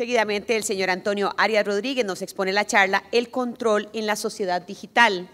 Seguidamente, el señor Antonio Arias Rodríguez nos expone la charla El control en la sociedad digital.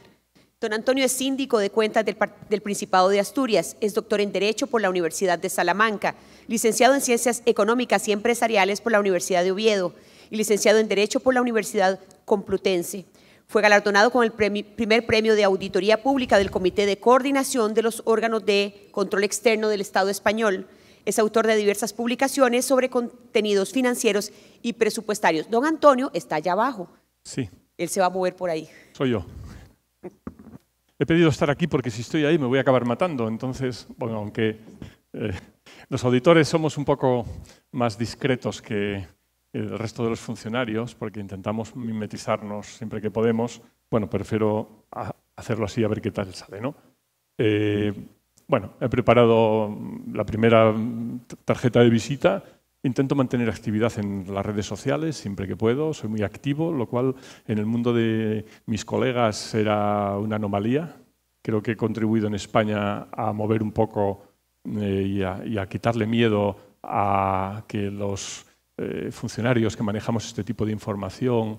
Don Antonio es síndico de cuentas del, Principado de Asturias, es doctor en Derecho por la Universidad de Salamanca, licenciado en Ciencias Económicas y Empresariales por la Universidad de Oviedo y licenciado en Derecho por la Universidad Complutense. Fue galardonado con el primer premio de Auditoría Pública del Comité de Coordinación de los Órganos de Control Externo del Estado Español es autor de diversas publicaciones sobre contenidos financieros y presupuestarios. Don Antonio está allá abajo. Sí. Él se va a mover por ahí. Soy yo. He pedido estar aquí porque si estoy ahí me voy a acabar matando. Entonces, bueno, aunque eh, los auditores somos un poco más discretos que el resto de los funcionarios, porque intentamos mimetizarnos siempre que podemos, bueno, prefiero hacerlo así a ver qué tal sale, ¿no? Eh, bueno, he preparado la primera tarjeta de visita. Intento mantener actividad en las redes sociales siempre que puedo. Soy muy activo, lo cual en el mundo de mis colegas era una anomalía. Creo que he contribuido en España a mover un poco eh, y, a, quitarle miedo a que los eh, funcionarios que manejamos este tipo de información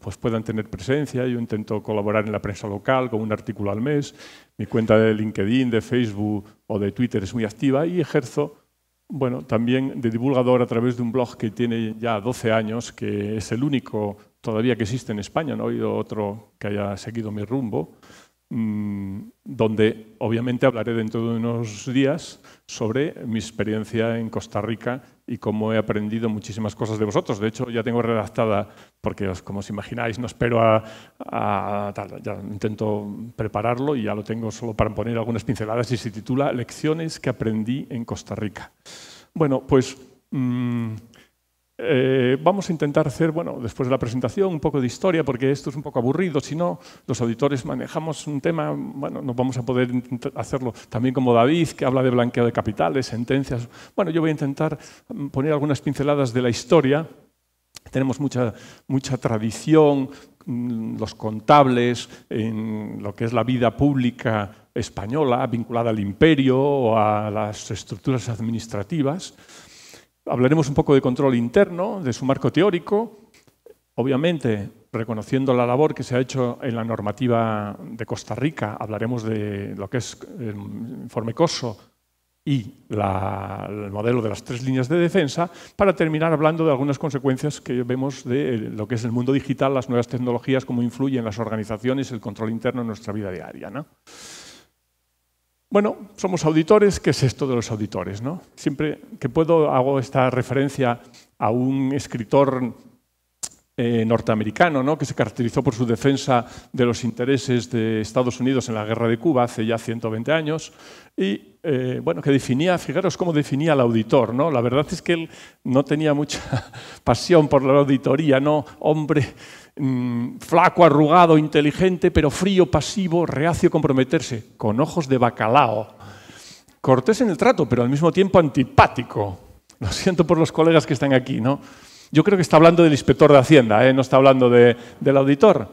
pues puedan tener presencia. Yo intento colaborar en la prensa local con un artículo al mes. Mi cuenta de LinkedIn, de Facebook o de Twitter es muy activa y ejerzo bueno, también de divulgador a través de un blog que tiene ya 12 años, que es el único todavía que existe en España. No ha oído otro que haya seguido mi rumbo. Mm, donde obviamente hablaré dentro de unos días sobre mi experiencia en Costa Rica y cómo he aprendido muchísimas cosas de vosotros. De hecho, ya tengo redactada, porque como os imagináis, no espero a, intento prepararlo y ya lo tengo solo para poner algunas pinceladas y se titula Lecciones que aprendí en Costa Rica. Bueno, pues... Mm, eh, vamos a intentar hacer, bueno, después de la presentación, un poco de historia, porque esto es un poco aburrido, si no, los auditores manejamos un tema, bueno, no vamos a poder hacerlo también como David, que habla de blanqueo de capitales, sentencias. Bueno, yo voy a intentar mm, poner algunas pinceladas de la historia. Tenemos mucha, mucha tradición, mm, los contables, en lo que es la vida pública española, vinculada al imperio o a las estructuras administrativas. Hablaremos un poco de control interno, de su marco teórico, obviamente reconociendo la labor que se ha hecho en la normativa de Costa Rica, hablaremos de lo que es el em, informe COSO y el modelo de las tres líneas de defensa, para terminar hablando de algunas consecuencias que vemos de eh, lo que es el mundo digital, las nuevas tecnologías, cómo influyen las organizaciones, el control interno en nuestra vida diaria. Bueno, somos auditores, ¿qué es esto de los auditores? No? Siempre que puedo hago esta referencia a un escritor eh, norteamericano, ¿no? que se caracterizó por su defensa de los intereses de Estados Unidos en la guerra de Cuba hace ya 120 años, y eh, bueno, que definía, fijaros cómo definía al auditor, ¿no? La verdad es que él no tenía mucha pasión por la auditoría, ¿no? Hombre, Mm, flaco, arrugado, inteligente, pero frío, pasivo, reacio a comprometerse, con ojos de bacalao. Cortés en el trato, pero al mismo tiempo antipático. Lo siento por los colegas que están aquí, ¿no? Yo creo que está hablando del inspector de Hacienda, ¿eh? no está hablando del auditor.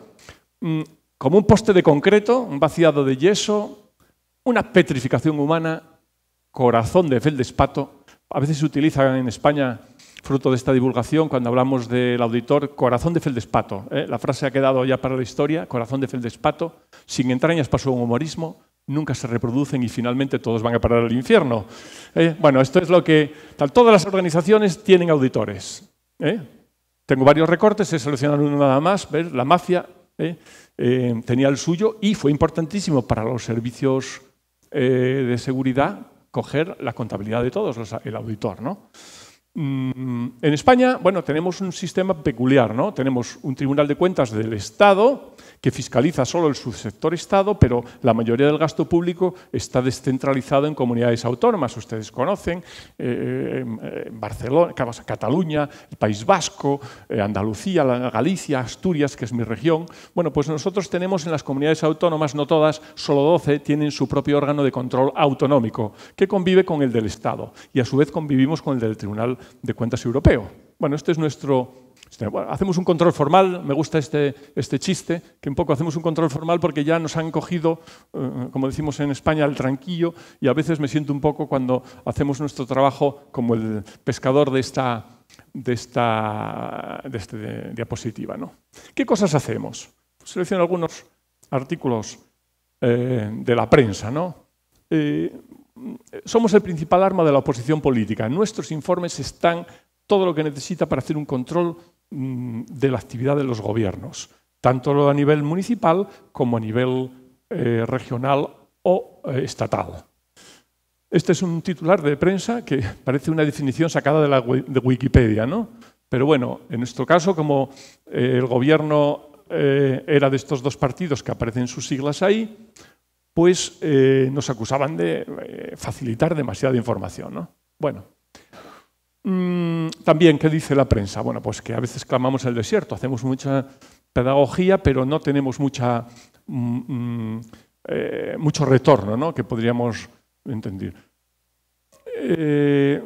Mm, como un poste de concreto, un vaciado de yeso, una petrificación humana, corazón de feldespato. A veces se utiliza en España fruto de esta divulgación, cuando hablamos del auditor, corazón de feldespato. ¿eh? La frase ha quedado ya para la historia, corazón de feldespato, sin entrañas pasó un humorismo, nunca se reproducen y finalmente todos van a parar al infierno. ¿eh? Bueno, esto es lo que... todas las organizaciones tienen auditores. ¿eh? Tengo varios recortes, he seleccionado uno nada más, Ver, la mafia tenía el suyo y fue importantísimo para los servicios de seguridad coger la contabilidad de todos, el auditor, ¿no? Mm, en España, bueno, tenemos un sistema peculiar, ¿no? Tenemos un Tribunal de Cuentas del Estado que fiscaliza solo el subsector Estado, pero la mayoría del gasto público está descentralizado en comunidades autónomas. Ustedes conocen eh, eh, Barcelona, Cataluña, el País Vasco, eh, Andalucía, Galicia, Asturias, que es mi región. Bueno, pues nosotros tenemos en las comunidades autónomas, no todas, solo 12 tienen su propio órgano de control autonómico, que convive con el del Estado y a su vez convivimos con el del Tribunal de Cuentas Europeo. Bueno, este es nuestro... Este, hacemos un control formal, me gusta este, este chiste, que un poco hacemos un control formal porque ya nos han cogido, eh, como decimos en España, el tranquillo y a veces me siento un poco cuando hacemos nuestro trabajo como el pescador de esta, de esta este diapositiva. ¿no? ¿Qué cosas hacemos? Pues selecciono algunos artículos eh, de la prensa. ¿no? Eh, somos el principal arma de la oposición política. Nuestros informes están todo lo que necesita para hacer un control mm, de la actividad de los gobiernos, tanto a nivel municipal como a nivel eh, regional o eh, estatal. Este es un titular de prensa que parece una definición sacada de, la, de Wikipedia, ¿no? Pero bueno, en nuestro caso, como eh, el gobierno era de estos dos partidos que aparecen sus siglas ahí, pues nos acusaban de facilitar demasiada información, Bueno, Mm, también, ¿qué dice la prensa? Bueno, pues que a veces clamamos el desierto, hacemos mucha pedagogía, pero no tenemos mucha, mm, mm, eh, mucho retorno, ¿no? Que podríamos entender. Eh,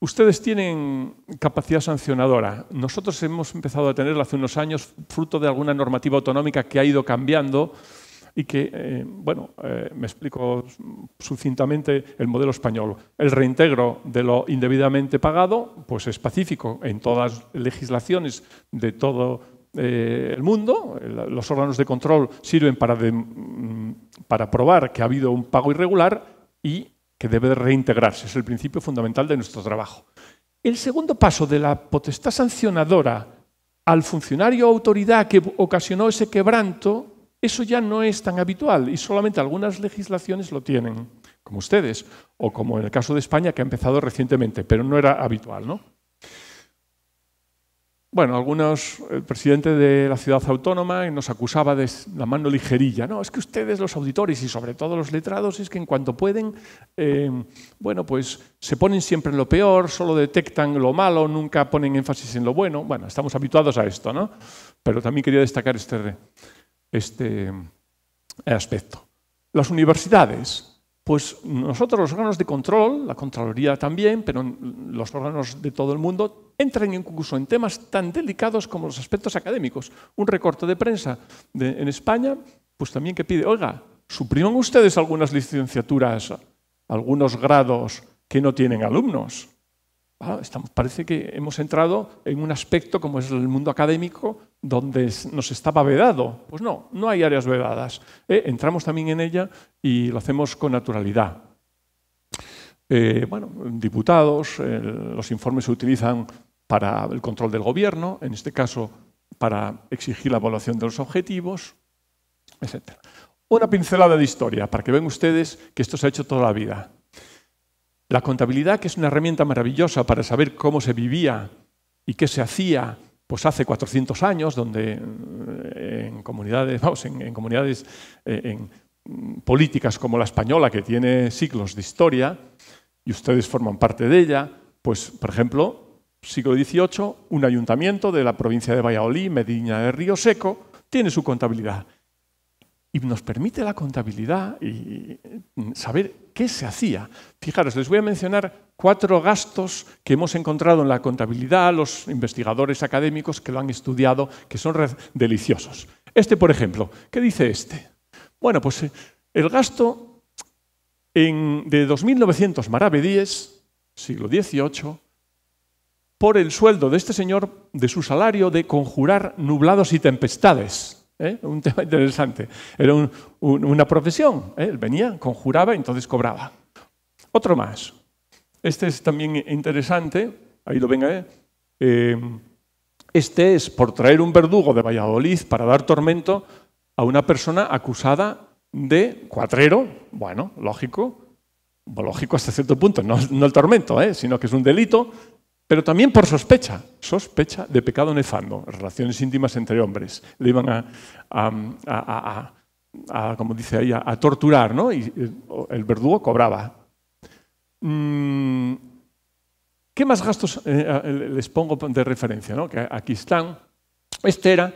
ustedes tienen capacidad sancionadora. Nosotros hemos empezado a tenerla hace unos años, fruto de alguna normativa autonómica que ha ido cambiando y que, eh, bueno, eh, me explico sucintamente el modelo español. El reintegro de lo indebidamente pagado pues es pacífico en todas las legislaciones de todo eh, el mundo. Los órganos de control sirven para, mm, para probar que ha habido un pago irregular y que debe reintegrarse. Es el principio fundamental de nuestro trabajo. El segundo paso de la potestad sancionadora al funcionario o autoridad que ocasionó ese quebranto eso ya no es tan habitual y solamente algunas legislaciones lo tienen, como ustedes, o como en el caso de España, que ha empezado recientemente, pero no era habitual, ¿no? Bueno, algunos, el presidente de la ciudad autónoma nos acusaba de la mano ligerilla. No, es que ustedes, los auditores y sobre todo los letrados, es que en cuanto pueden, eh, bueno, pues se ponen siempre en lo peor, solo detectan lo malo, nunca ponen énfasis en lo bueno. Bueno, estamos habituados a esto, ¿no? Pero también quería destacar este, este aspecto. Las universidades, pues nosotros los órganos de control, la Contraloría también, pero los órganos de todo el mundo, entran incluso en temas tan delicados como los aspectos académicos. Un recorte de prensa en España, pues también que pide, oiga, supriman ustedes algunas licenciaturas, algunos grados que no tienen alumnos parece que hemos entrado en un aspecto como es el mundo académico donde nos estaba vedado. Pues no, no hay áreas vedadas. ¿eh? entramos también en ella y lo hacemos con naturalidad. Eh, bueno, diputados, eh, los informes se utilizan para el control del gobierno, en este caso para exigir la evaluación de los objetivos, etc. Una pincelada de historia para que vean ustedes que esto se ha hecho toda la vida. La contabilidad, que es una herramienta maravillosa para saber cómo se vivía y qué se hacía, pues hace 400 años, donde eh, en comunidades, vamos, en, comunidades, eh, en mm, políticas como la española, que tiene siglos de historia, y ustedes forman parte de ella, pues, por ejemplo, siglo XVIII, un ayuntamiento de la provincia de Valladolid, Medina de Río Seco, tiene su contabilidad y nos permite la contabilidad y saber qué se hacía. Fijaros, les voy a mencionar cuatro gastos que hemos encontrado en la contabilidad, los investigadores académicos que lo han estudiado, que son deliciosos. Este, por ejemplo, ¿qué dice este? Bueno, pues eh, el gasto en, de 2.900 maravedíes, siglo XVIII, por el sueldo de este señor, de su salario de conjurar nublados y tempestades ¿Eh? Un tema interesante. Era una profesión. ¿eh? Él venía, conjuraba, entonces cobraba. Otro más. Este es también interesante. Ahí lo venga. ¿eh? Em, este es por traer un verdugo de Valladolid para dar tormento a una persona acusada de cuatrero. Bueno, lógico. lógico hasta cierto punto. No, no el tormento, sino que es un delito pero también por sospecha, sospecha de pecado nefando, relaciones íntimas entre hombres. Le iban a, como dice ahí, a, torturar, ¿no? Y eh, el verdugo cobraba. Mm, ¿Qué más gastos eh, les pongo de referencia? Que aquí están. Este era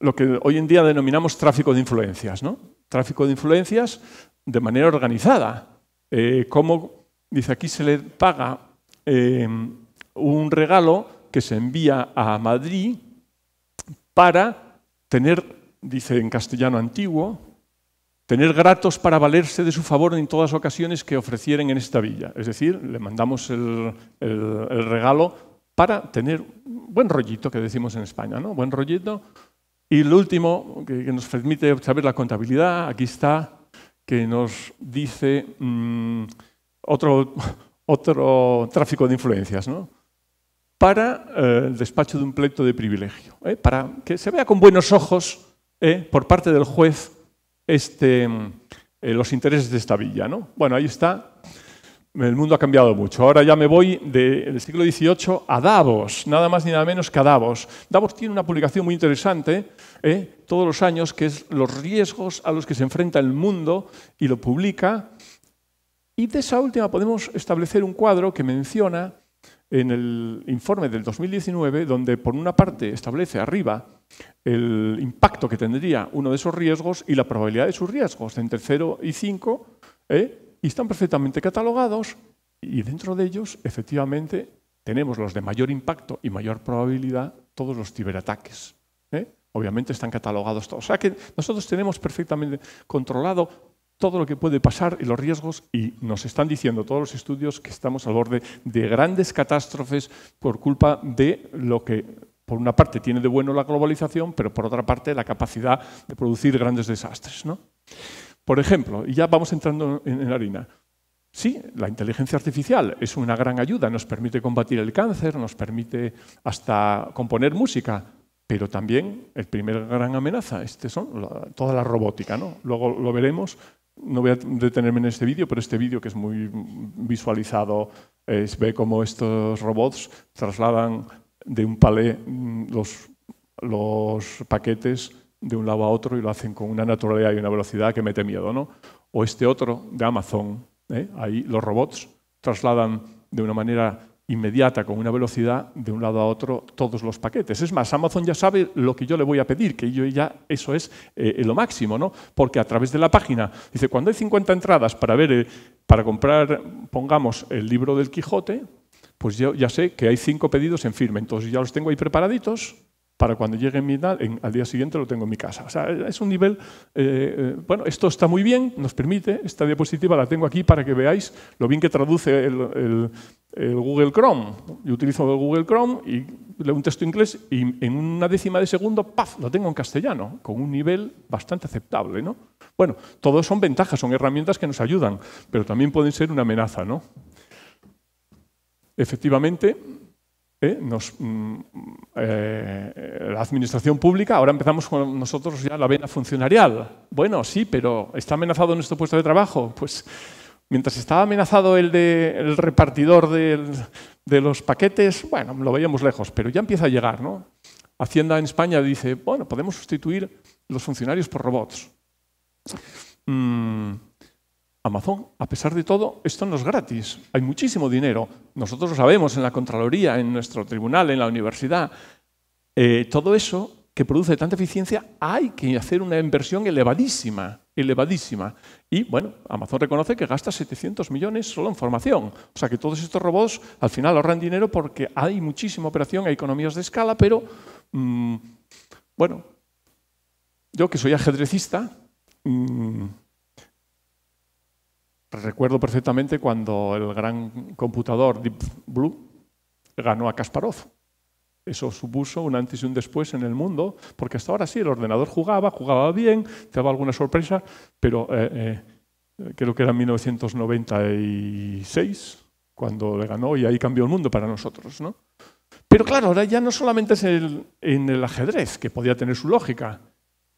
lo que hoy en día denominamos tráfico de influencias, ¿no? Tráfico de influencias de manera organizada. Eh, ¿Cómo, como, dice aquí, se le paga un regalo que se envía a Madrid para tener, dice en castellano antiguo, tener gratos para valerse de su favor en todas ocasiones que ofrecieren en esta villa. Es decir, le mandamos el, regalo para tener buen rollito, que decimos en España, ¿no? Buen rollito. Y lo último, que, nos permite saber la contabilidad, aquí está, que nos dice mm, otro, otro tráfico de influencias, ¿no? para eh, el despacho de un pleito de privilegio, ¿eh? para que se vea con buenos ojos ¿eh? por parte del juez este, mm, los intereses de esta villa. Bueno, ahí está. El mundo ha cambiado mucho. Ahora ya me voy del siglo XVIII a Davos, nada más ni nada menos que a Davos. Davos tiene una publicación muy interesante todos los años que es Los riesgos a los que se enfrenta el mundo y lo publica. Y de esa última podemos establecer un cuadro que menciona en el informe del 2019, donde por una parte establece arriba el impacto que tendría uno de esos riesgos y la probabilidad de sus riesgos, entre 0 y 5, ¿eh? y están perfectamente catalogados, y dentro de ellos, efectivamente, tenemos los de mayor impacto y mayor probabilidad, todos los ciberataques. ¿eh? Obviamente están catalogados todos. O sea que nosotros tenemos perfectamente controlado todo lo que puede pasar y los riesgos, y nos están diciendo todos los estudios que estamos al borde de grandes catástrofes por culpa de lo que, por una parte, tiene de bueno la globalización, pero por otra parte, la capacidad de producir grandes desastres. Por ejemplo, y ya vamos entrando en la harina, Sí, la inteligencia artificial es una gran ayuda, nos permite combatir el cáncer, nos permite hasta componer música, pero también el primer gran amenaza, este son toda la robótica, ¿no? Luego lo veremos, no voy a detenerme en este vídeo, pero este vídeo que es muy visualizado, es, ve cómo estos robots trasladan de un palé mm, los, paquetes de un lado a otro y lo hacen con una naturalidad y una velocidad que mete miedo. ¿no? O este otro de Amazon, ¿eh? ahí los robots trasladan de una manera inmediata, con una velocidad de un lado a otro todos los paquetes. Es más, Amazon ya sabe lo que yo le voy a pedir, que yo ya eso es eh, lo máximo, ¿no? Porque a través de la página, dice, cuando hay 50 entradas para ver, eh, para comprar, pongamos, el libro del Quijote, pues yo ya sé que hay cinco pedidos en firme, entonces ya los tengo ahí preparaditos para cuando llegue mi edad, al día siguiente lo tengo en mi casa. O sea, es un nivel, eh, eh, bueno, esto está muy bien, nos permite, esta diapositiva la tengo aquí para que veáis lo bien que traduce el, Google Chrome. Yo utilizo el Google Chrome y leo un texto inglés y en una décima de segundo, ¡paf!, lo tengo en castellano, con un nivel bastante aceptable, ¿no? Bueno, todo son ventajas, son herramientas que nos ayudan, pero también pueden ser una amenaza, ¿no? Efectivamente, ¿eh? Mm, eh, la administración pública, ahora empezamos con nosotros ya la vena funcionarial. Bueno, sí, pero ¿está amenazado nuestro puesto de trabajo? Pues mientras estaba amenazado el, de, el repartidor de los paquetes, bueno, lo veíamos lejos, pero ya empieza a llegar, ¿no? Hacienda en España dice, bueno, podemos sustituir los funcionarios por robots. Mm, Amazon, a pesar de todo, esto no es gratis. Hay muchísimo dinero. Nosotros lo sabemos en la Contraloría, en nuestro tribunal, en la universidad. Eh, todo eso que produce tanta eficiencia, hay que hacer una inversión elevadísima, elevadísima. Y bueno, Amazon reconoce que gasta 700 millones solo en formación. O sea que todos estos robots al final ahorran dinero porque hay muchísima operación, hay economías de escala, pero mm, bueno, yo que soy ajedrecista, mm, Recuerdo perfectamente cuando el gran computador Deep Blue ganó a Kasparov. Eso supuso un antes y un después en el mundo, porque hasta ahora sí, el ordenador jugaba, jugaba bien, te daba alguna sorpresa, pero eh, eh, creo que era en 1996 cuando le ganó y ahí cambió el mundo para nosotros. Pero claro, ahora ya no solamente es en el ajedrez, que podía tener su lógica,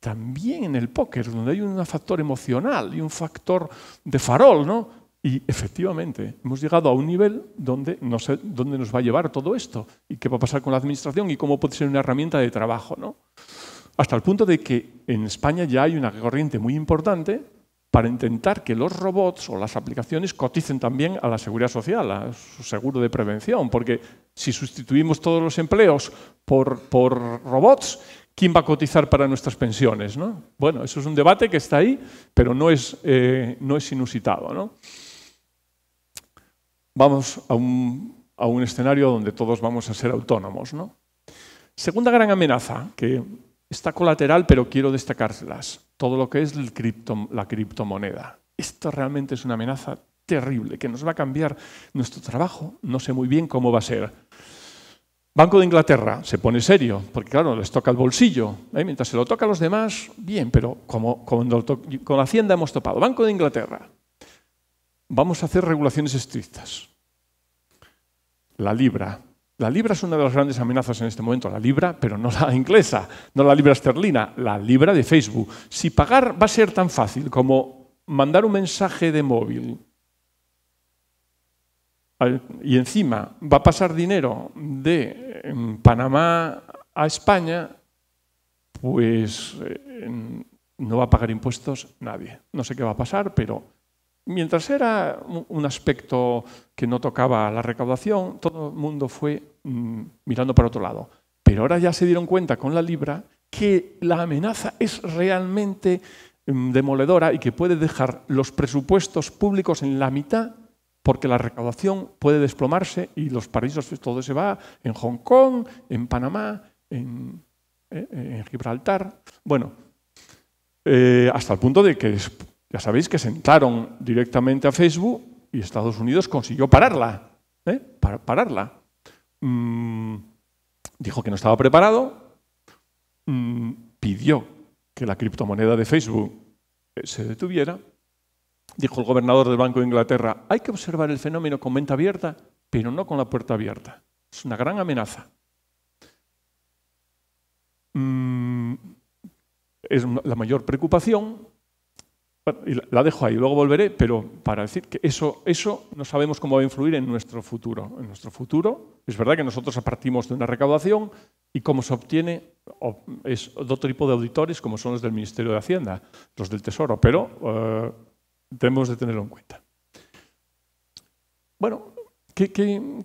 también en el póker, donde hay un factor emocional y un factor de farol, ¿no? Y efectivamente, hemos llegado a un nivel donde, no sé dónde nos va a llevar todo esto y qué va a pasar con la administración y cómo puede ser una herramienta de trabajo, ¿no? Hasta el punto de que en España ya hay una corriente muy importante para intentar que los robots o las aplicaciones coticen también a la seguridad social, a su seguro de prevención, porque si sustituimos todos los empleos por, por robots, quién va a cotizar para nuestras pensiones. ¿no? Bueno, eso es un debate que está ahí, pero no es, eh, no es inusitado. ¿no? Vamos a un, a un, escenario donde todos vamos a ser autónomos. ¿no? Segunda gran amenaza, que está colateral, pero quiero destacárselas. todo lo que es el cripto, la criptomoneda. Esto realmente es una amenaza terrible, que nos va a cambiar nuestro trabajo, no sé muy bien cómo va a ser Banco de Inglaterra se pone serio, porque claro, les toca el bolsillo. ¿eh? Mientras se lo toca a los demás, bien, pero como, con con Hacienda hemos topado. Banco de Inglaterra, vamos a hacer regulaciones estrictas. La libra. La libra es una de las grandes amenazas en este momento, la libra, pero no la inglesa, no la libra esterlina, la libra de Facebook. Si pagar va a ser tan fácil como mandar un mensaje de móvil y encima va a pasar dinero de em, Panamá a España, pues eh, no va a pagar impuestos nadie. No sé qué va a pasar, pero mientras era un aspecto que no tocaba la recaudación, todo el mundo fue mm, mirando para otro lado. Pero ahora ya se dieron cuenta con la libra que la amenaza es realmente em, demoledora y que puede dejar los presupuestos públicos en la mitad porque la recaudación puede desplomarse y los paraísos, pues, todo se va en Hong Kong, en Panamá, en, eh, eh, Gibraltar. Bueno, eh, hasta el punto de que ya sabéis que sentaron directamente a Facebook y Estados Unidos consiguió pararla. pararla. Mm, dijo que no estaba preparado, mm, pidió que la criptomoneda de Facebook se detuviera dijo el gobernador del Banco de Inglaterra, hay que observar el fenómeno con mente abierta, pero no con la puerta abierta. Es una gran amenaza. Mm, es la mayor preocupación. La dejo ahí, luego volveré, pero para decir que eso, eso no sabemos cómo va a influir en nuestro futuro. En nuestro futuro, es verdad que nosotros partimos de una recaudación y cómo se obtiene es otro tipo de auditores como son los del Ministerio de Hacienda, los del Tesoro, pero eh, Debemos de tenerlo en cuenta. Bueno, ¿qué,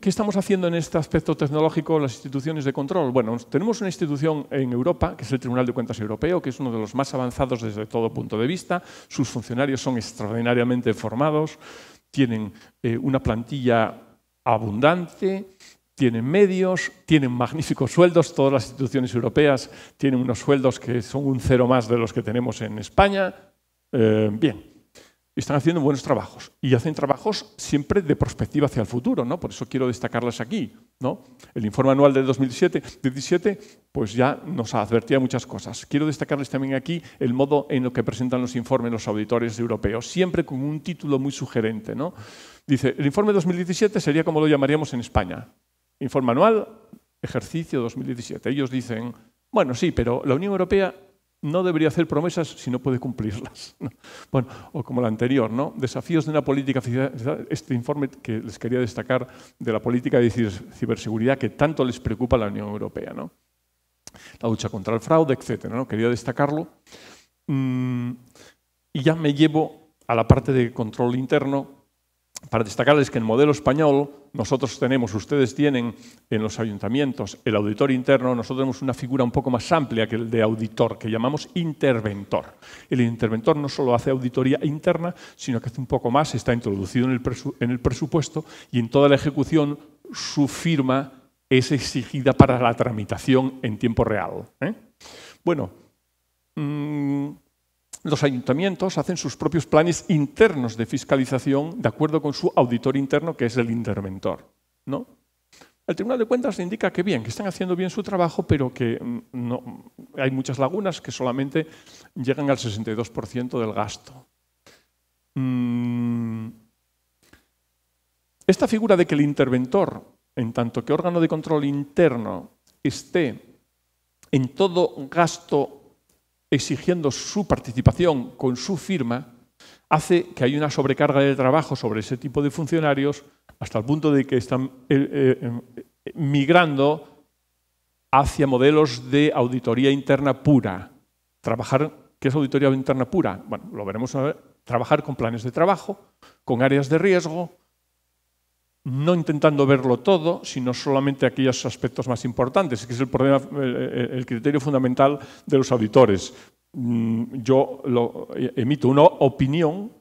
estamos haciendo en este aspecto tecnológico las instituciones de control? Bueno, tenemos una institución en Europa, que es el Tribunal de Cuentas Europeo, que es uno de los más avanzados desde todo punto de vista. Sus funcionarios son extraordinariamente formados, tienen eh, una plantilla abundante, tienen medios, tienen magníficos sueldos. Todas las instituciones europeas tienen unos sueldos que son un cero más de los que tenemos en España. Eh, bien, están haciendo buenos trabajos y hacen trabajos siempre de perspectiva hacia el futuro, ¿no? Por eso quiero destacarlas aquí, ¿no? El informe anual del 2017, pues ya nos advertía muchas cosas. Quiero destacarles también aquí el modo en lo que presentan los informes los auditores europeos, siempre con un título muy sugerente, ¿no? Dice, el informe 2017 sería como lo llamaríamos en España. Informe anual, ejercicio 2017. Ellos dicen, bueno, sí, pero la Unión Europea no debería hacer promesas si no puede cumplirlas. Bueno, o como la anterior, ¿no? Desafíos de una política este informe que les quería destacar de la política de ciberseguridad que tanto les preocupa a la Unión Europea, ¿no? La lucha contra el fraude, etcétera, ¿no? Quería destacarlo. Mm, y ya me llevo a la parte de control interno para destacarles que en modelo español nosotros tenemos, ustedes tienen en los ayuntamientos el auditor interno, nosotros tenemos una figura un poco más amplia que el de auditor, que llamamos interventor. El interventor no solo hace auditoría interna, sino que hace un poco más, está introducido en el, presupuesto y en toda la ejecución su firma es exigida para la tramitación en tiempo real. ¿eh? Bueno, mm, los ayuntamientos hacen sus propios planes internos de fiscalización de acuerdo con su auditor interno, que es el interventor. ¿no? El Tribunal de Cuentas indica que bien, que están haciendo bien su trabajo, pero que mm, no, hay muchas lagunas que solamente llegan al 62% del gasto. Mm. Esta figura de que el interventor, en tanto que órgano de control interno, esté en todo gasto exigiendo su participación con su firma, hace que haya una sobrecarga de trabajo sobre ese tipo de funcionarios hasta el punto de que están eh, eh, em, migrando hacia modelos de auditoría interna pura. Trabajar, ¿Qué es auditoría interna pura? Bueno, lo veremos. A Trabajar con planes de trabajo, con áreas de riesgo, no intentando verlo todo, sino solamente aquellos aspectos más importantes, que es el, problema, el criterio fundamental de los auditores. Mm, yo eh, emito una opinión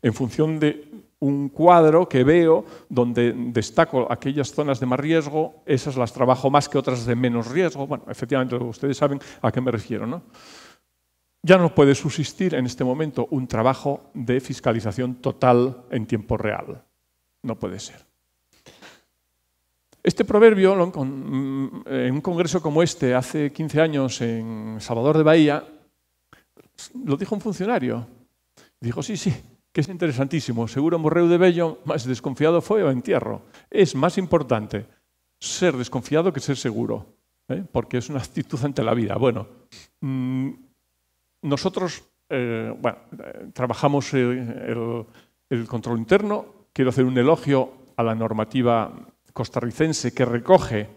en función de un cuadro que veo donde destaco aquellas zonas de más riesgo, esas las trabajo más que otras de menos riesgo. Bueno, efectivamente, ustedes saben a qué me refiero, ¿no? Ya no puede subsistir en este momento un trabajo de fiscalización total en tiempo real. No puede ser. Este proverbio, mm, en un congreso como este, hace 15 años en Salvador de Bahía, lo dijo un funcionario. Dijo, sí, sí, que es interesantísimo. Seguro Morreu de Bello, más desconfiado fue o entierro. Es más importante ser desconfiado que ser seguro, ¿eh? porque es una actitud ante la vida. Bueno, mm, nosotros eh, eh, trabajamos el, control interno. Quiero hacer un elogio a la normativa costarricense que recoge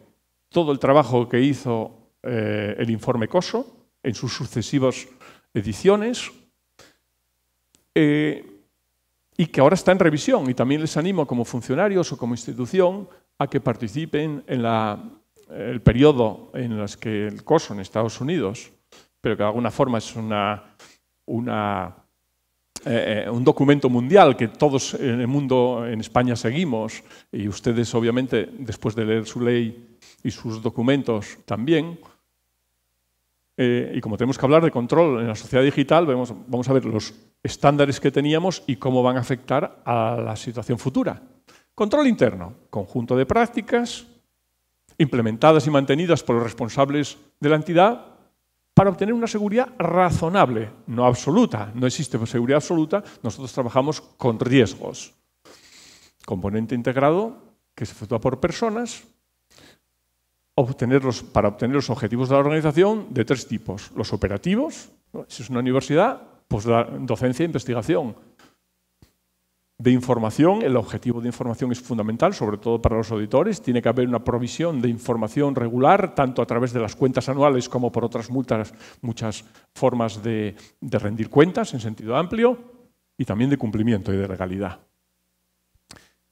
todo el trabajo que hizo eh, el informe COSO en sus sucesivas ediciones eh, y que ahora está en revisión. Y también les animo como funcionarios o como institución a que participen en el periodo en el que el COSO en Estados Unidos, pero que de alguna forma es una, una eh, eh, un documento mundial que todos en el mundo, en España, seguimos, y ustedes obviamente después de leer su ley y sus documentos también, eh, y como tenemos que hablar de control en la sociedad digital, vamos a ver los estándares que teníamos y cómo van a afectar a la situación futura. Control interno, conjunto de prácticas implementadas y mantenidas por los responsables de la entidad para obtener una seguridad razonable, no absoluta. No existe seguridad absoluta, nosotros trabajamos con riesgos. Componente integrado que se efectúa por personas, Obtenerlos para obtener los objetivos de la organización de tres tipos. Los operativos, si es una universidad, pues la docencia e investigación de información, el objetivo de información es fundamental, sobre todo para los auditores, tiene que haber una provisión de información regular, tanto a través de las cuentas anuales como por otras multas, muchas formas de, de rendir cuentas en sentido amplio, y también de cumplimiento y de legalidad.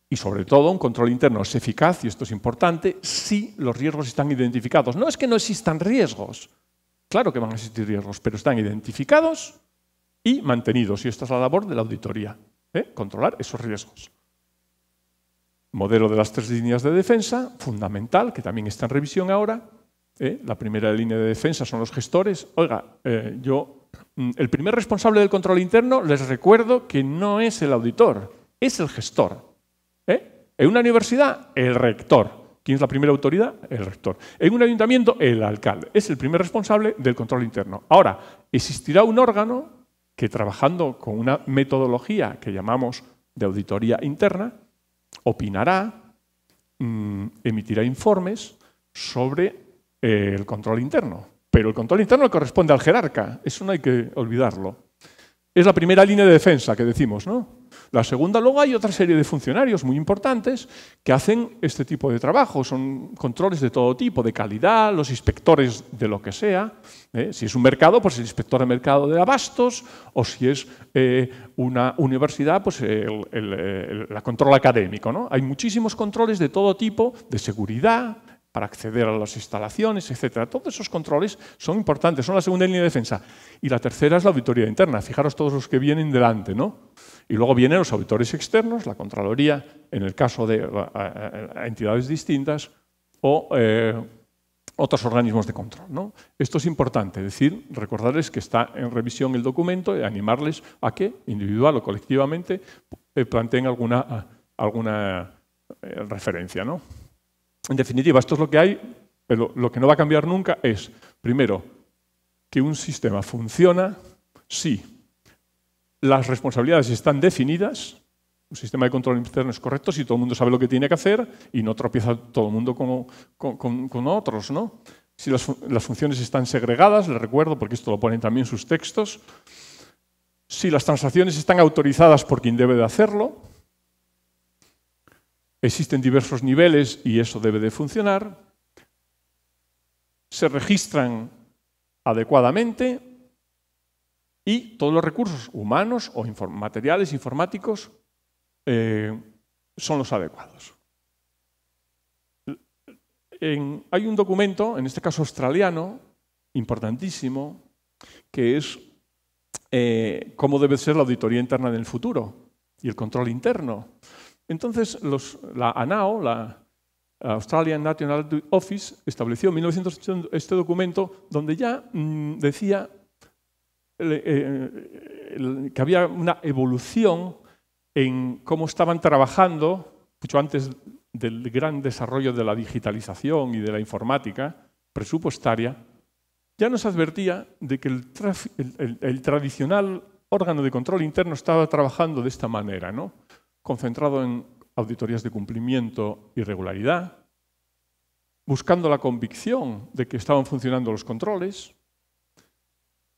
Y sobre todo, un control interno es eficaz, y esto es importante, si los riesgos están identificados. No es que no existan riesgos, claro que van a existir riesgos, pero están identificados y mantenidos, y esta es la labor de la auditoría. ¿Eh? controlar esos riesgos. Modelo de las tres líneas de defensa, fundamental, que también está en revisión ahora. ¿eh? La primera línea de defensa son los gestores. Oiga, eh, yo, mm, el primer responsable del control interno, les recuerdo que no es el auditor, es el gestor. En una universidad, el rector. ¿Quién es la primera autoridad? El rector. En un ayuntamiento, el alcalde. Es el primer responsable del control interno. Ahora, existirá un órgano que trabajando con una metodología que llamamos de auditoría interna, opinará, mm, emitirá informes sobre eh, el control interno. Pero el control interno corresponde al jerarca, eso no hay que olvidarlo. Es la primera línea de defensa que decimos, ¿no? La segunda, luego hay otra serie de funcionarios muy importantes que hacen este tipo de trabajo. Son controles de todo tipo, de calidad, los inspectores de lo que sea. ¿eh? Si es un mercado, pues el inspector de mercado de abastos, o si es eh, una universidad, pues el, la control académico. Hay muchísimos controles de todo tipo, de seguridad, para acceder a las instalaciones, etcétera. Todos esos controles son importantes, son la segunda línea de defensa. Y la tercera es la auditoría interna. Fijaros todos los que vienen delante, ¿no? Y luego vienen los auditores externos, la Contraloría, en el caso de eh, eh, entidades distintas, o eh, otros organismos de control. ¿no? Esto es importante, es decir, recordarles que está en revisión el documento y animarles a que, individual o colectivamente, planteen alguna, alguna referencia. ¿no? en definitiva, esto es lo que hay, pero lo que no va a cambiar nunca es, primero, que un sistema funciona si las responsabilidades están definidas, un sistema de control interno es correcto si todo el mundo sabe lo que tiene que hacer y no tropieza todo el mundo con, otros, ¿no? Si las, funciones están segregadas, les recuerdo, porque esto lo ponen también sus textos, si las transacciones están autorizadas por quien debe de hacerlo, Existen diversos niveles y eso debe de funcionar. Se registran adecuadamente y todos los recursos humanos o materiales informáticos eh, son los adecuados. hay un documento, en este caso australiano, importantísimo, que es eh, cómo debe ser la auditoría interna en el futuro y el control interno. Entonces, la ANAO, la eh, Australian National Office, estableció en 1980 este documento donde ya mm, decía eh, que había una evolución en cómo estaban trabajando, mucho antes del gran desarrollo de la digitalización y de la informática presupuestaria, ya nos advertía de que el tradicional órgano de control interno estaba trabajando de esta manera, ¿no? concentrado en auditorías de cumplimiento y regularidad, buscando la convicción de que estaban funcionando los controles,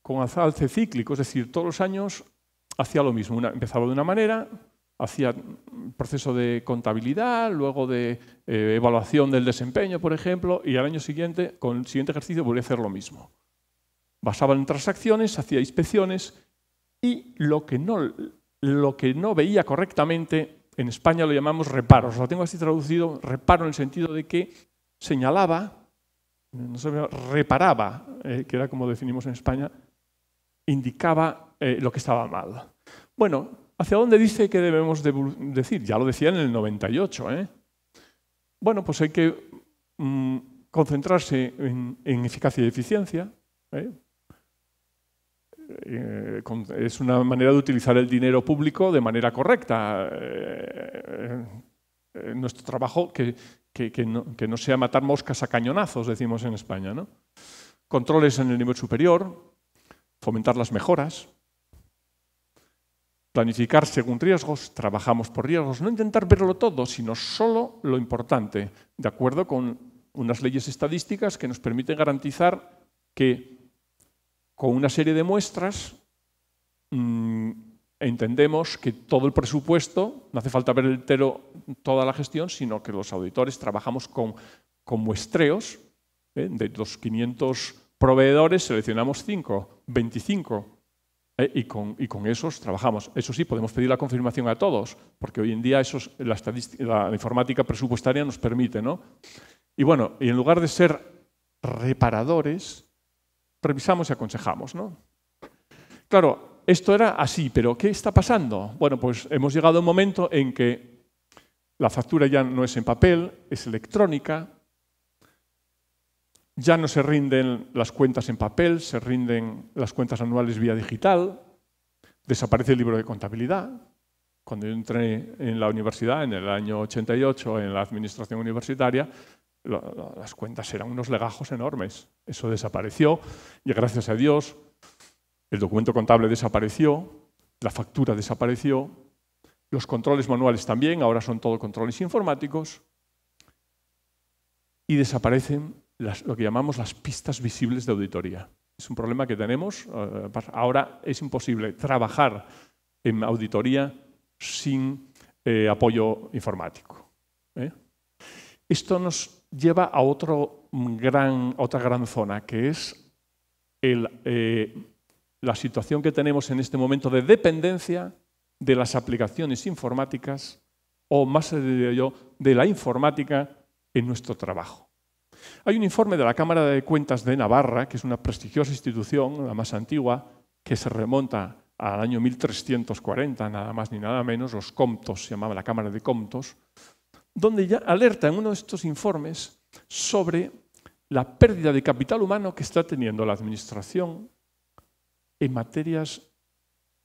con alce cíclico, es decir, todos los años hacía lo mismo. empezaba de una manera, hacía proceso de contabilidad, luego de eh, evaluación del desempeño, por ejemplo, y al año siguiente, con el siguiente ejercicio, volvía a hacer lo mismo. Basaba en transacciones, hacía inspecciones y lo que no lo que no veía correctamente, en España lo llamamos reparos, lo tengo así traducido, reparo en el sentido de que señalaba, no reparaba, eh, que era como definimos en España, indicaba eh, lo que estaba mal. Bueno, ¿hacia dónde dice que debemos decir? Ya lo decía en el 98. ¿eh? Bueno, pues hay que mm, concentrarse en, en, eficacia y eficiencia, eh, es una manera de utilizar el dinero público de manera correcta. Eh, eh, nuestro trabajo que, no, sea matar moscas a cañonazos, decimos en España. Controles en el nivel superior, fomentar las mejoras, planificar según riesgos, trabajamos por riesgos, no intentar verlo todo, sino solo lo importante, de acuerdo con unas leyes estadísticas que nos permiten garantizar que con una serie de muestras mm, entendemos que todo el presupuesto, no hace falta ver entero toda la gestión, sino que los auditores trabajamos con, con muestreos, ¿eh? de los 500 proveedores seleccionamos 5, 25, ¿eh? y, con, y, con, esos trabajamos. Eso sí, podemos pedir la confirmación a todos, porque hoy en día la, la, informática presupuestaria nos permite. ¿no? Y bueno, y en lugar de ser reparadores, revisamos y aconsejamos. ¿no? Claro, esto era así, pero ¿qué está pasando? Bueno, pues hemos llegado a un momento en que la factura ya no es en papel, es electrónica, ya no se rinden las cuentas en papel, se rinden las cuentas anuales vía digital, desaparece el libro de contabilidad. Cuando yo entré en la universidad, en el año 88, en la administración universitaria, las cuentas eran unos legajos enormes. Eso desapareció y gracias a Dios el documento contable desapareció, la factura desapareció, los controles manuales también, ahora son todo controles informáticos, y desaparecen lo que llamamos las pistas visibles de auditoría. Es un problema que tenemos. Eh, ahora es imposible trabajar en auditoría sin eh, apoyo informático. ¿eh? Esto nos lleva a gran, otra gran zona, que es eh, la situación que tenemos en este momento de dependencia de las aplicaciones informáticas o más de yo, de la informática en nuestro trabajo. Hay un informe de la Cámara de Cuentas de Navarra, que es una prestigiosa institución, la más antigua, que se remonta al año 1340, nada más ni nada menos, los comptos, se llamaba la Cámara de Comptos, donde ya alerta en uno de estos informes sobre la pérdida de capital humano que está teniendo la Administración en materias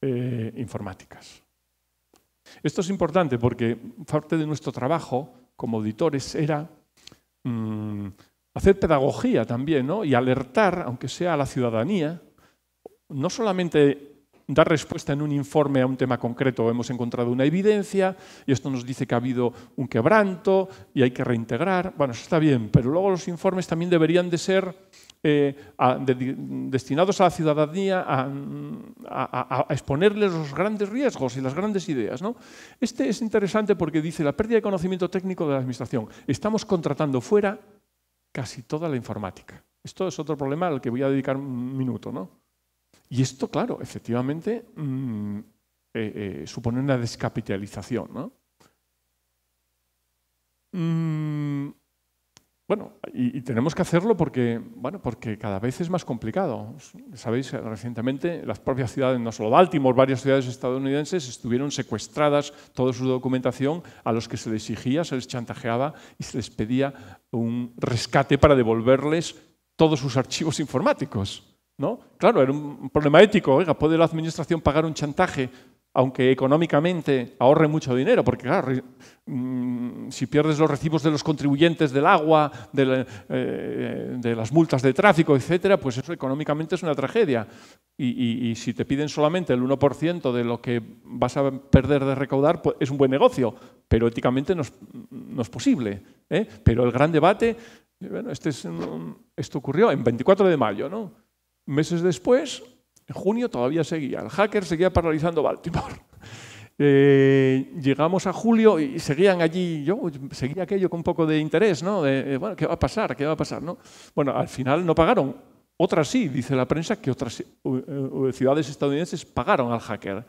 eh, informáticas. Esto es importante porque parte de nuestro trabajo como auditores era mm, hacer pedagogía también y alertar, aunque sea a la ciudadanía, no solamente dar respuesta en un informe a un tema concreto. Hemos encontrado una evidencia y esto nos dice que ha habido un quebranto y hay que reintegrar. Bueno, eso está bien, pero luego los informes también deberían de ser eh, destinados a la ciudadanía a, a, exponerles los grandes riesgos y las grandes ideas. ¿no? Este es interesante porque dice la pérdida de conocimiento técnico de la Administración. Estamos contratando fuera casi toda la informática. Esto es otro problema al que voy a dedicar un minuto. ¿no? Y esto, claro, efectivamente mm, eh, eh, supone una descapitalización. ¿no? Mm, bueno, y, tenemos que hacerlo porque, porque cada vez es más complicado. Sabéis, eh, recientemente las propias ciudades, no solo Baltimore, varias ciudades estadounidenses estuvieron secuestradas toda su documentación a los que se les exigía, se les chantajeaba y se les pedía un rescate para devolverles todos sus archivos informáticos. ¿no? Claro, era un problema ético. Oiga, ¿puede la administración pagar un chantaje aunque económicamente ahorre mucho dinero, porque claro, mm, si pierdes los recibos de los contribuyentes del agua, eh, de, las multas de tráfico, etcétera, pues eso económicamente es una tragedia. Y, si te piden solamente el 1% de lo que vas a perder de recaudar, pues es un buen negocio, pero éticamente no es, posible. ¿eh? Pero el gran debate, bueno, este es, esto ocurrió en 24 de mayo, ¿no? Meses después, en junio todavía seguía. El hacker seguía paralizando Baltimore. Eh, llegamos a julio y seguían allí, yo seguía aquello con un poco de interés, ¿no? De, eh, bueno, ¿qué va a pasar? ¿Qué va a pasar? ¿no? Bueno, al final no pagaron. Otras sí, dice la prensa, que otras eh, ciudades estadounidenses pagaron al hacker.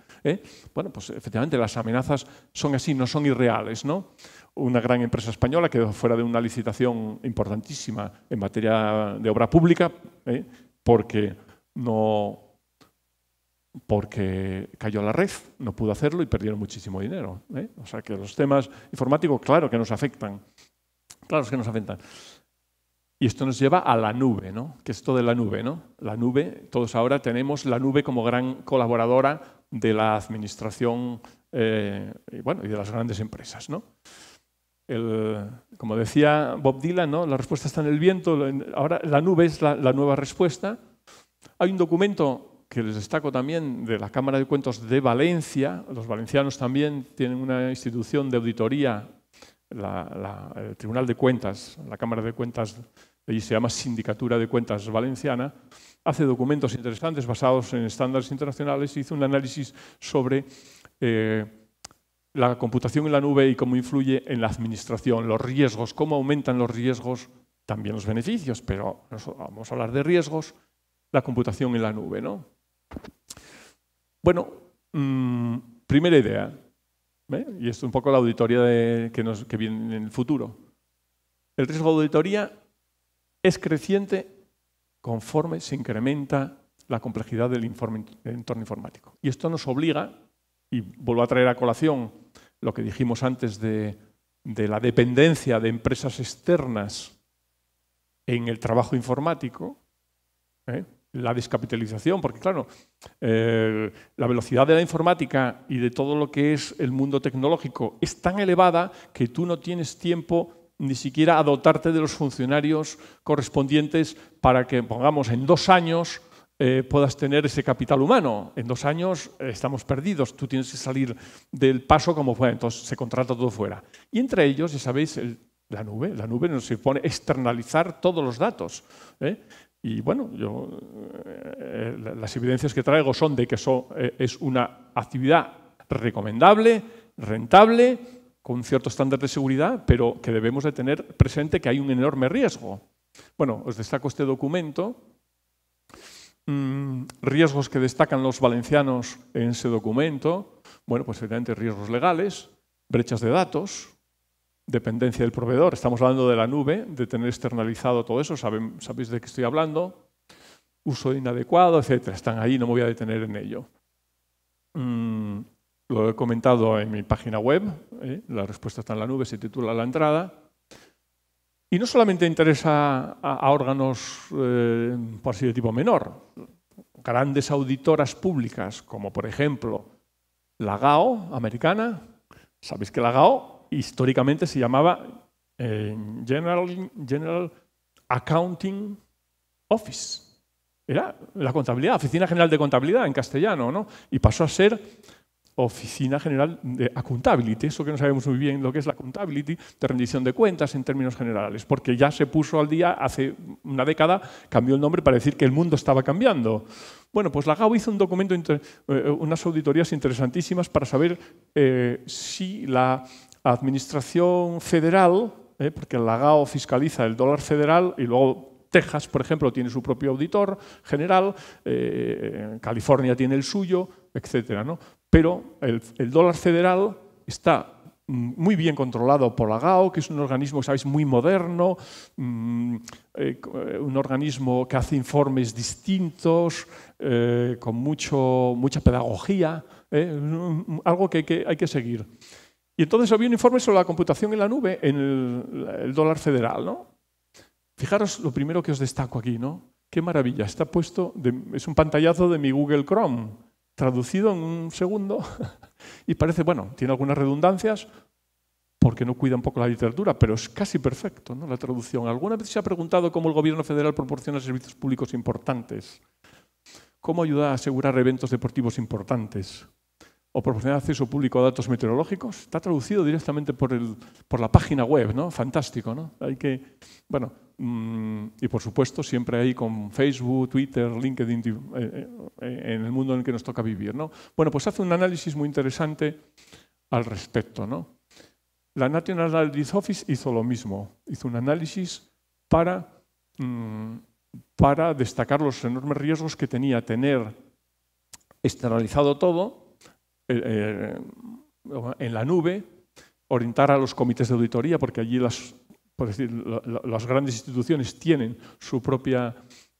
Bueno, pues efectivamente las amenazas son así, no son irreales, ¿no? Una gran empresa española quedó fuera de una licitación importantísima en materia de obra pública porque no porque cayó la red, no pudo hacerlo y perdieron muchísimo dinero. ¿eh? O sea que los temas informáticos, claro que nos afectan, claro que nos afectan. Y esto nos lleva a la nube, ¿no? Que todo de la nube, ¿no? La nube, todos ahora tenemos la nube como gran colaboradora de la administración eh, y, y de las grandes empresas, ¿no? el, como decía Bob Dylan, ¿no? la respuesta está en el viento, ahora la nube es la, nueva respuesta. Hay un documento que les destaco también de la Cámara de Cuentos de Valencia, los valencianos también tienen una institución de auditoría, la, el Tribunal de Cuentas, la Cámara de Cuentas, allí se llama Sindicatura de Cuentas Valenciana, hace documentos interesantes basados en estándares internacionales, hizo un análisis sobre... Eh, la computación en la nube y cómo influye en la administración, los riesgos, cómo aumentan los riesgos, también los beneficios, pero vamos a hablar de riesgos, la computación en la nube. ¿no? Bueno, mm, primera idea, ¿eh? y esto es un poco la auditoría que, viene en el futuro. El riesgo de auditoría es creciente conforme se incrementa la complejidad del entorno informático. Y esto nos obliga y vuelvo a traer a colación lo que dijimos antes de, la dependencia de empresas externas en el trabajo informático, ¿eh? la descapitalización, porque claro, eh, la velocidad de la informática y de todo lo que es el mundo tecnológico es tan elevada que tú no tienes tiempo ni siquiera a dotarte de los funcionarios correspondientes para que, pongamos, en dos años eh, puedas tener ese capital humano. En dos años eh, estamos perdidos, tú tienes que salir del paso como fuera, entonces se contrata todo fuera. Y entre ellos, ya sabéis, la nube, la nube nos impone externalizar todos los datos. ¿eh? Y bueno, yo, las evidencias que traigo son de que eso es una actividad recomendable, rentable, con cierto estándar de seguridad, pero que debemos de tener presente que hay un enorme riesgo. Bueno, os destaco este documento Mm, riesgos que destacan los valencianos en ese documento, bueno, pues evidentemente riesgos legales, brechas de datos, dependencia del proveedor. Estamos hablando de la nube, de tener externalizado todo eso, sabéis de qué estoy hablando, uso inadecuado, etcétera. Están ahí, no me voy a detener en ello. Mm, lo he comentado en mi página web, ¿eh? la respuesta está en la nube, se titula La entrada. Y no solamente interesa a, órganos, eh, por así de tipo menor, grandes auditoras públicas, como por ejemplo la GAO americana. Sabéis que la GAO históricamente se llamaba eh, General, General Accounting Office. Era la contabilidad, Oficina General de Contabilidad en castellano, ¿no? Y pasó a ser Oficina General de Accountability, eso que no sabemos muy bien lo que es la Accountability, de rendición de cuentas en términos generales, porque ya se puso al día hace una década, cambió el nombre para decir que el mundo estaba cambiando. Bueno, pues la GAO hizo un documento, eh, unas auditorías interesantísimas para saber eh, si la Administración Federal, eh, porque la GAO fiscaliza el dólar federal y luego Texas, por ejemplo, tiene su propio auditor general, California tiene el suyo, etcétera, ¿no? Pero el, dólar federal está mm, muy bien controlado por la GAO, que es un organismo, sabéis, muy moderno, mm, eh, eh, un organismo que hace informes distintos, eh, con mucho, mucha pedagogía, algo que, que, hay que seguir. Y entonces había un informe sobre la computación en la nube en el, dólar federal. ¿no? Fijaros lo primero que os destaco aquí, ¿no? Qué maravilla, está puesto, es un pantallazo de mi Google Chrome traducido en un segundo y parece, bueno, tiene algunas redundancias porque no cuida un poco la literatura, pero es casi perfecto ¿no? la traducción. ¿Alguna vez se ha preguntado cómo el gobierno federal proporciona servicios públicos importantes? ¿Cómo ayuda a asegurar eventos deportivos importantes? o proporcionar acceso público a datos meteorológicos, está traducido directamente por, el, por la página web, ¿no? Fantástico, ¿no? Hay que, bueno, mm, y por supuesto siempre ahí con Facebook, Twitter, LinkedIn, eh, eh, en el mundo en el que nos toca vivir, ¿no? Bueno, pues hace un análisis muy interesante al respecto, ¿no? La National Analytics Office hizo lo mismo, hizo un análisis para, mm, para destacar los enormes riesgos que tenía tener externalizado todo en la nube, orientar a los comités de auditoría, porque allí las, por decir, las grandes instituciones tienen su propia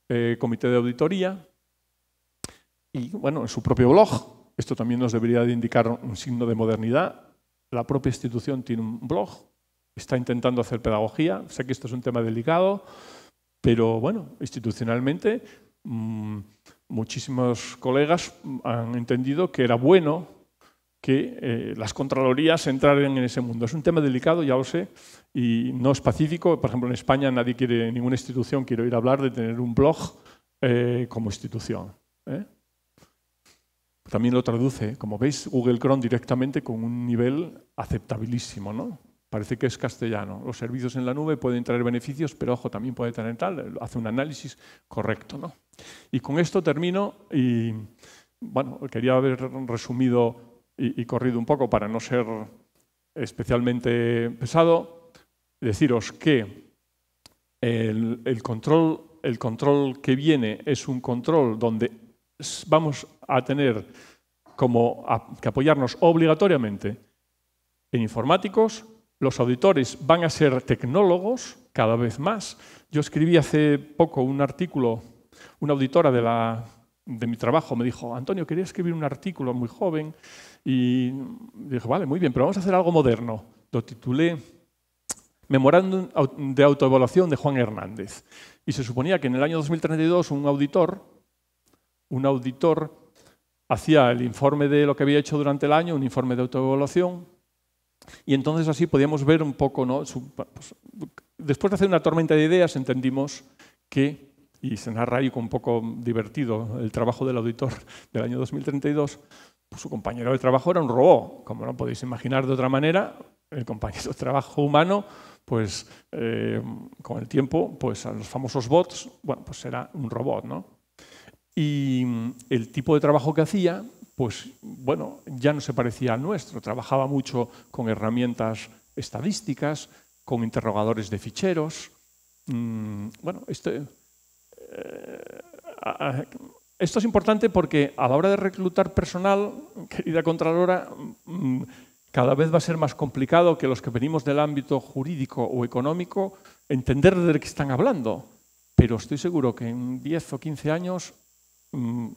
eh, comité de auditoría y, bueno, su propio blog. Esto también nos debería de indicar un signo de modernidad. La propia institución tiene un blog, está intentando hacer pedagogía. Sé que esto es un tema delicado, pero bueno, institucionalmente mm, muchísimos colegas han entendido que era bueno que eh, las Contralorías entraran en ese mundo. Es un tema delicado, ya lo sé, y no es pacífico. Por ejemplo, en España nadie quiere, ninguna institución quiere oír hablar de tener un blog eh, como institución. ¿eh? También lo traduce, como veis, Google Chrome directamente con un nivel aceptabilísimo, ¿no? Parece que es castellano. Los servicios en la nube pueden traer beneficios, pero ojo, también puede tener tal. Hace un análisis correcto, ¿no? Y con esto termino y, bueno, quería haber resumido y, corrido un poco para no ser especialmente pesado, deciros que el, control, el control que viene es un control donde vamos a tener como que apoyarnos obligatoriamente en informáticos, los auditores van a ser tecnólogos cada vez más. Yo escribí hace poco un artículo, una auditora de la de mi trabajo me dijo, Antonio, quería escribir un artículo muy joven y dije, vale, muy bien, pero vamos a hacer algo moderno. Lo titulé Memorándum de autoevaluación de Juan Hernández. Y se suponía que en el año 2032 un auditor, un auditor hacía el informe de lo que había hecho durante el año, un informe de autoevaluación, y entonces así podíamos ver un poco, pues, después de hacer una tormenta de ideas entendimos que y se narra ahí con un poco divertido el trabajo del auditor del año 2032, pues su compañero de trabajo era un robot. Como no podéis imaginar de otra manera, el compañero de trabajo humano, pues eh, con el tiempo, pues a los famosos bots, bueno, pues era un robot, ¿no? Y el tipo de trabajo que hacía, pues bueno, ya no se parecía al nuestro. Trabajaba mucho con herramientas estadísticas, con interrogadores de ficheros. Mm, bueno, este, eh, esto es importante porque a la hora de reclutar personal, querida Contralora, mm, cada vez va a ser más complicado que los que venimos del ámbito jurídico o económico entender de qué están hablando. Pero estoy seguro que en 10 o 15 años mm,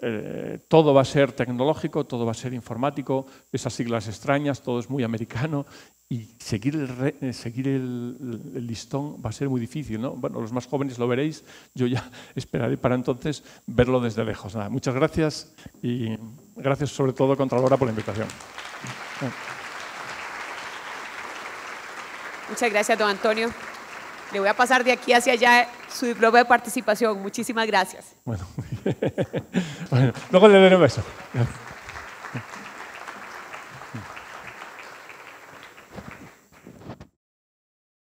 eh, todo va a ser tecnológico, todo va a ser informático, esas siglas extrañas, todo es muy americano y seguir, el, eh, seguir el, listón va a ser muy difícil, ¿no? Bueno, los más jóvenes lo veréis, yo ya esperaré para entonces verlo desde lejos. Nada, muchas gracias y gracias sobre todo, Contralora, por la invitación. Muchas gracias, don Antonio. Le voy a pasar de aquí hacia allá su diploma de participación. Muchísimas gracias. Bueno, luego le daré un beso.